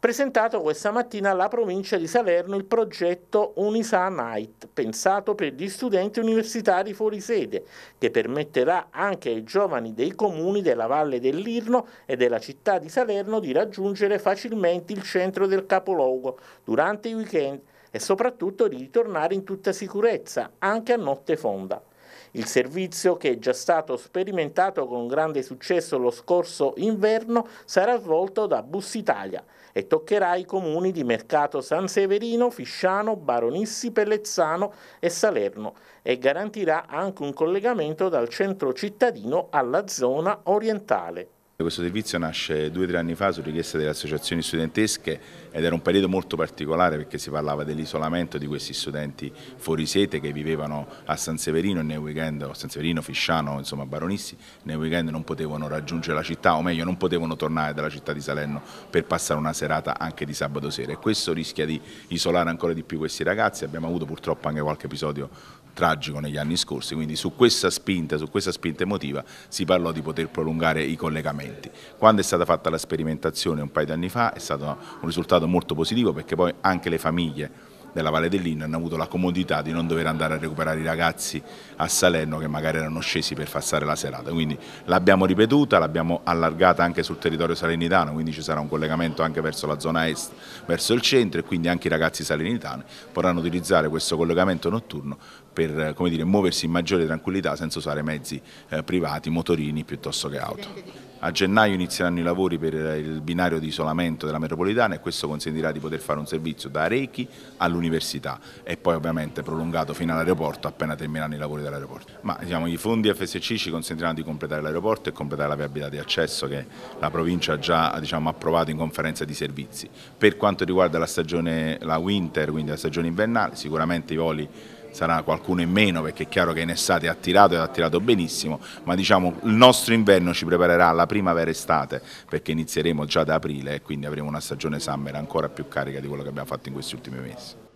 presentato questa mattina alla provincia di Salerno il progetto Unisa Night, pensato per gli studenti universitari fuori sede, che permetterà anche ai giovani dei comuni della Valle dell'Irno e della città di Salerno di raggiungere facilmente il centro del capoluogo durante i weekend e soprattutto di ritornare in tutta sicurezza, anche a notte fonda. Il servizio, che è già stato sperimentato con grande successo lo scorso inverno, sarà svolto da Bus Italia e toccherà i comuni di Mercato San Severino, Fisciano, Baronissi, Pellezzano e Salerno e garantirà anche un collegamento dal centro cittadino alla zona orientale. Questo servizio nasce due o tre anni fa su richiesta delle associazioni studentesche ed era un periodo molto particolare perché si parlava dell'isolamento di questi studenti fuori sete che vivevano a San Severino nel weekend, o San Severino, Fisciano, insomma Baronissi, nel weekend non potevano raggiungere la città o meglio non potevano tornare dalla città di Salerno per passare una serata anche di sabato sera e questo rischia di isolare ancora di più questi ragazzi, abbiamo avuto purtroppo anche qualche episodio tragico negli anni scorsi, quindi su questa spinta, su questa spinta emotiva si parlò di poter prolungare i collegamenti differenti. Quando è stata fatta la sperimentazione un paio di anni fa è stato un risultato molto positivo perché poi anche le famiglie della Valle dell'Inno hanno avuto la comodità di non dover andare a recuperare i ragazzi a Salerno che magari erano scesi per passare la serata. Quindi l'abbiamo ripetuta, l'abbiamo allargata anche sul territorio salernitano, quindi ci sarà un collegamento anche verso la zona est, verso il centro e quindi anche i ragazzi salernitani potranno utilizzare questo collegamento notturno per eh, dire, muoversi in maggiore tranquillità senza usare mezzi eh, privati, motorini piuttosto che auto. A gennaio inizieranno i lavori per il binario di isolamento della metropolitana e questo consentirà di poter fare un servizio da Arechi all'università e poi ovviamente prolungato fino all'aeroporto appena termineranno i lavori dell'aeroporto. Ma diciamo, i fondi FSC ci consentiranno di completare l'aeroporto e completare la viabilità di accesso che la provincia ha già diciamo, approvato in conferenza di servizi. Per quanto riguarda la stagione, la winter, quindi la stagione invernale, sicuramente i voli sarà qualcuno in meno perché è chiaro che in estate ha tirato e ha tirato benissimo, ma diciamo il nostro inverno ci preparerà alla primavera-estate perché inizieremo già da aprile e quindi avremo una stagione summer ancora più carica di quello che abbiamo fatto in questi ultimi mesi.